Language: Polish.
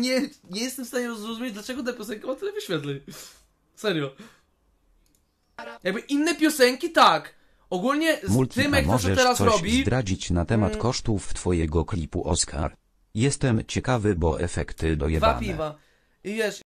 nie, nie jestem w stanie zrozumieć, dlaczego ta piosenka ma tyle wyświetleń. Serio. Jakby inne piosenki tak. Ogólnie z Multi, tym, jak to, co możesz teraz coś robi... zdradzić na temat mm. kosztów twojego klipu Oscar? Jestem ciekawy, bo efekty Dwa dojebane. piwa. I wiesz,